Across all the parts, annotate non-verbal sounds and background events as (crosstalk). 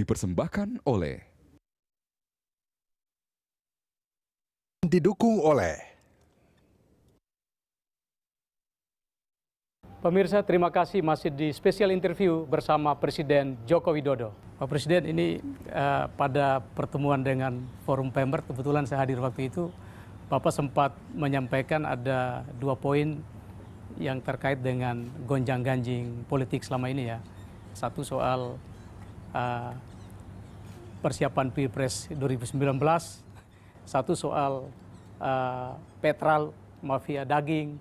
dipersembahkan oleh didukung oleh Pemirsa, terima kasih masih di spesial interview bersama Presiden Joko Widodo. Pak Presiden, ini uh, pada pertemuan dengan Forum Pember, kebetulan saya hadir waktu itu, Bapak sempat menyampaikan ada dua poin yang terkait dengan gonjang-ganjing politik selama ini ya. Satu soal uh, persiapan Pilpres 2019, satu soal uh, petral mafia daging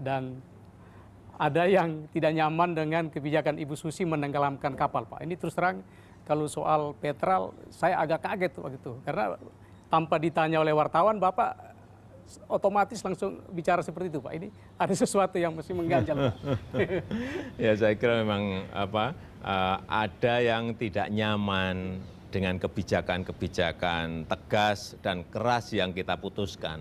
dan ada yang tidak nyaman dengan kebijakan Ibu Susi menenggelamkan kapal, Pak. Ini terus terang kalau soal petral saya agak kaget waktu itu karena tanpa ditanya oleh wartawan Bapak otomatis langsung bicara seperti itu Pak. Ini ada sesuatu yang mesti mengganjal. (laughs) ya saya kira memang apa eh, ada yang tidak nyaman dengan kebijakan-kebijakan tegas dan keras yang kita putuskan.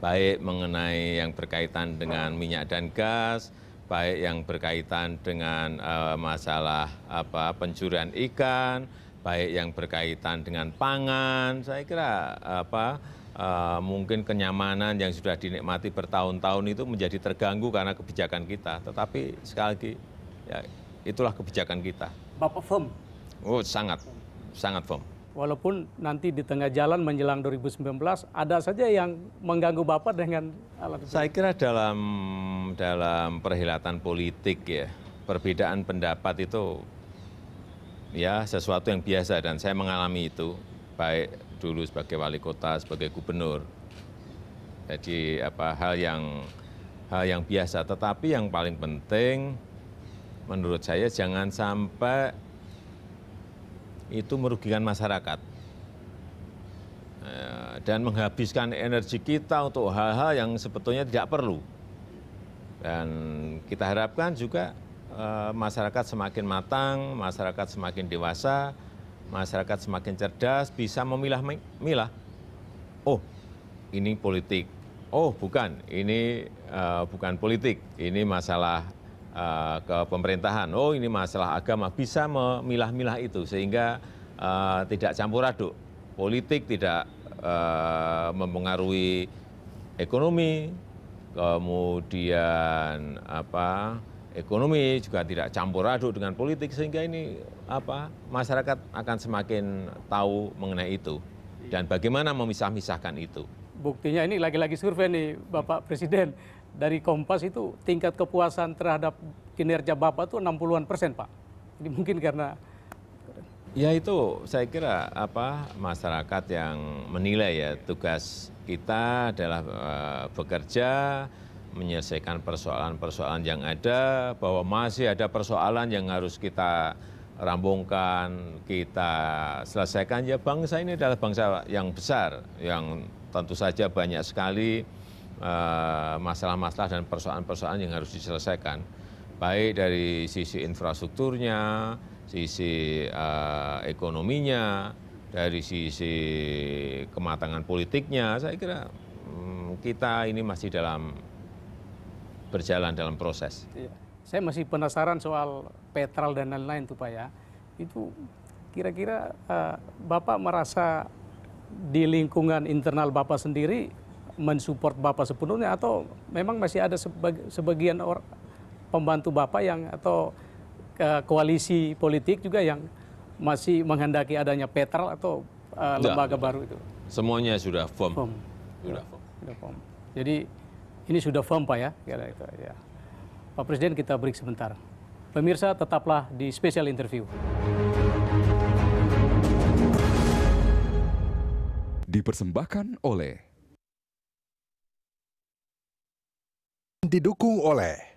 Baik mengenai yang berkaitan dengan minyak dan gas, baik yang berkaitan dengan uh, masalah apa pencurian ikan, baik yang berkaitan dengan pangan, saya kira apa uh, mungkin kenyamanan yang sudah dinikmati bertahun-tahun itu menjadi terganggu karena kebijakan kita. Tetapi sekali lagi, ya, itulah kebijakan kita. Bapak firm Oh, sangat. Sangat firm. Walaupun nanti di tengah jalan menjelang 2019 ada saja yang mengganggu Bapak dengan alat itu. Saya kira dalam dalam perhelatan politik ya, perbedaan pendapat itu ya sesuatu yang biasa dan saya mengalami itu baik dulu sebagai wali kota, sebagai gubernur. Jadi apa hal yang hal yang biasa, tetapi yang paling penting menurut saya jangan sampai itu merugikan masyarakat eh, dan menghabiskan energi kita untuk hal-hal yang sebetulnya tidak perlu. Dan kita harapkan juga eh, masyarakat semakin matang, masyarakat semakin dewasa, masyarakat semakin cerdas, bisa memilah-milah. Oh, ini politik. Oh, bukan. Ini uh, bukan politik. Ini masalah Ah, ke pemerintahan, oh ini masalah agama, bisa memilah-milah itu sehingga ah, tidak campur aduk. Politik tidak ah, mempengaruhi ekonomi, kemudian apa ekonomi juga tidak campur aduk dengan politik sehingga ini apa masyarakat akan semakin tahu mengenai itu dan bagaimana memisah-misahkan itu. Buktinya ini lagi-lagi survei nih Bapak Presiden dari Kompas itu tingkat kepuasan terhadap kinerja Bapak itu 60-an persen Pak. Jadi mungkin karena Ya itu saya kira apa masyarakat yang menilai ya tugas kita adalah eh, bekerja menyelesaikan persoalan-persoalan yang ada bahwa masih ada persoalan yang harus kita rambungkan, kita selesaikan ya bangsa ini adalah bangsa yang besar yang tentu saja banyak sekali Eh, masalah-masalah dan persoalan-persoalan yang harus diselesaikan, baik dari sisi infrastrukturnya, sisi eh, ekonominya, dari sisi kematangan politiknya. Saya kira mm, kita ini masih dalam berjalan dalam proses. Iya. Saya masih penasaran soal petrol dan lain-lain tuh Pak ya. Itu kira-kira uh, Bapak merasa di lingkungan internal Bapak sendiri mensupport Bapak sepenuhnya atau memang masih ada sebagian orang pembantu Bapak yang atau koalisi politik juga yang masih menghendaki adanya petrol atau eh, lembaga Nggak, baru itu? Semuanya sudah firm. firm. Sudah firm. Sudah firm. Jadi ini sudah firm Pak ya? Kira itu ya. Pak Presiden kita break sebentar. Pemirsa tetaplah di special interview. Dipersembahkan oleh didukung oleh